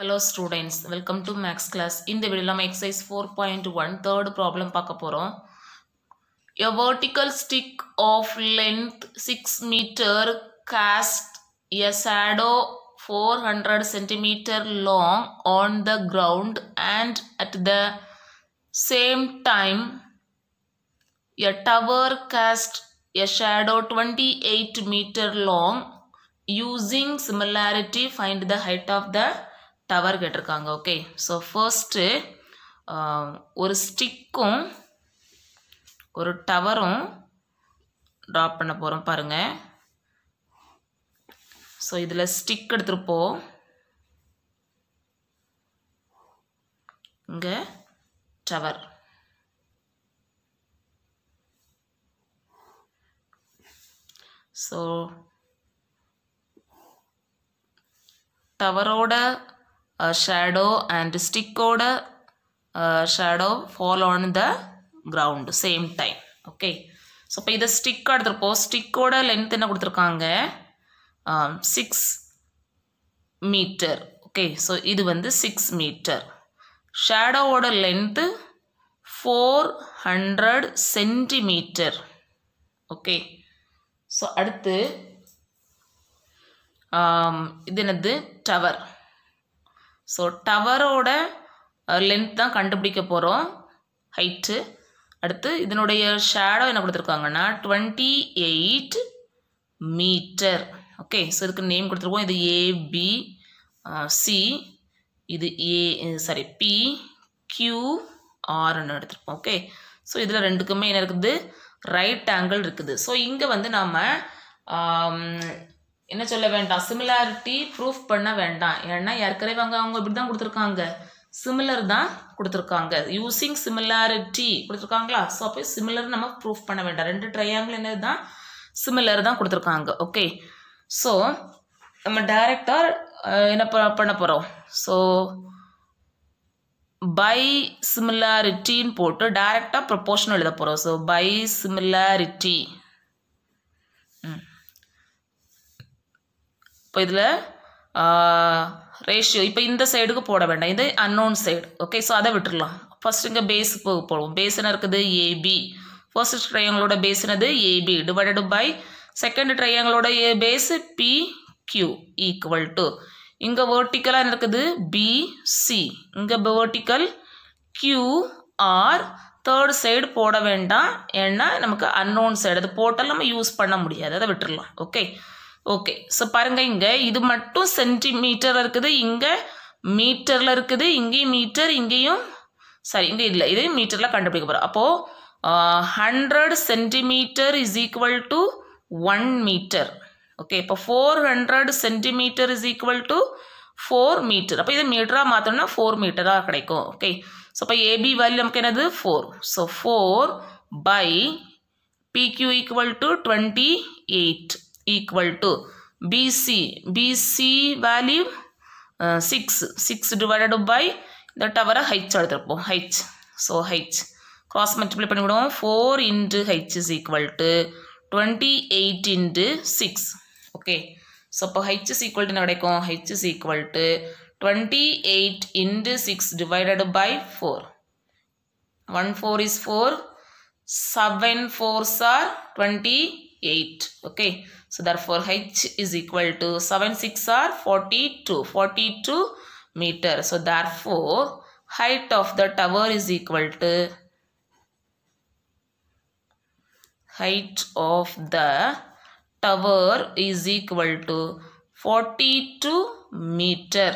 Hello students, welcome to Max Class. In the video, exercise 4.1, third problem. A vertical stick of length 6 meter cast a shadow 400 centimeter long on the ground and at the same time a tower cast a shadow 28 meter long using similarity find the height of the tower கேட்டிருக்காங்க okay so first ஒரு ஸ்டிக்கும் ஒரு டவரும் drop பண்ண போகிறோம் பாருங்கள் so இதில் stick எடுத்துருப்போம் இங்கே டவர் ஸோ டவரோட ஷேடோ அண்ட் ஸ்டிக்கோட shadow follow on the ground same time okay so இப்போ இதை ஸ்டிக் எடுத்துருப்போம் ஸ்டிக்கோட லென்த் என்ன கொடுத்துருக்காங்க six um, metre okay so இது வந்து சிக்ஸ் மீட்டர் ஷேடோவோட length four hundred centimetre okay so அடுத்து um, இது என்னது டவர் ஸோ டவரோட லென்த் தான் கண்டுபிடிக்க போகிறோம் ஹைட்டு அடுத்து இதனுடைய ஷேடோ என்ன கொடுத்துருக்காங்கன்னா twenty eight metre okay so இதுக்கு நேம் கொடுத்துருக்கோம் இது ஏபி சி uh, இது A sorry uh, P Q ஆர்னு எடுத்துருப்போம் ஓகே ஸோ இதில் ரெண்டுக்குமே என்ன இருக்குது ரைட் ஆங்கிள் இருக்குது ஸோ இங்கே வந்து நாம் um, என்ன சொல்ல வேண்டாம் சிமிலாரிட்டி ப்ரூஃப் பண்ண வேண்டாம் ஏன்னா ஏற்கனவே அவங்க அவங்க இப்படி தான் கொடுத்துருக்காங்க சிமிலர் தான் கொடுத்துருக்காங்க யூஸிங் சிமிலாரிட்டி கொடுத்துருக்காங்களா ஸோ அப்போ சிமிலர் நம்ம ப்ரூஃப் பண்ண வேண்டாம் ரெண்டு ட்ரையாங்கில் என்னது தான் சிமிலர் தான் கொடுத்துருக்காங்க ஓகே ஸோ நம்ம டைரக்டாக என்ன பண்ண போகிறோம் ஸோ பை சிமிலாரிட்டின்னு போட்டு டைரெக்டாக ப்ரொப்போர்ஷன் எழுத போகிறோம் ஸோ பை சிமிலாரிட்டி இப்போ இதில் ரேஷியோ இப்போ இந்த சைடுக்கு போட வேண்டாம் இது அன்னோன் சைடு ஓகே ஸோ அதை விட்டுடலாம் ஃபஸ்ட் இங்கே பேஸுக்கு போடுவோம் பேஸ் என்ன இருக்குது ஏபி ஃபர்ஸ்ட் ட்ரையாங்களோட பேஸ் என்னது AB divided by second a base P Q equal to இங்கே வேர்ட்டிக்கலாக இருக்குது பிசி இங்கே வேர்ட்டிக்கல் ஆர் தேர்ட் சைடு போட வேண்டாம் ஏன்னா நமக்கு அன்னோன் சைடு அது போட்டால் நம்ம யூஸ் பண்ண முடியாது அதை விட்டுடலாம் ஓகே ஓகே ஸோ பாருங்கள் இங்கே இது மட்டும் சென்டிமீட்டர் இருக்குது இங்கே மீட்டரில் இருக்குது இங்கேயும் மீட்டர் இங்கேயும் சாரி இங்கே இல்லை இது மீட்டரில் கண்டுபிடிக்க போகிறோம் அப்போது hundred centimetre is equal to one metre okay இப்போ four hundred centimetre is equal to four metre அப்போ இது மீட்டராக மாற்றோம்னா ஃபோர் மீட்டராக கிடைக்கும் ஓகே ஸோ இப்போ ஏபி வேல்யூ நமக்கு என்னது four so four by PQ equal to twenty eight equal to BC. BC value uh, 6. 6 divided by the tower height. H. So H. Cross multiply பண்ணிவிடும் 4 into h is equal to 28 into 6. Okay. So அப்போ h is equal to h is equal to 28 into 6 divided by 4. 1 4 is 4. 7 4s are 20. 8 okay so therefore h is equal to 7 6 are 42 42 meter so therefore height of the tower is equal to height of the tower is equal to 42 meter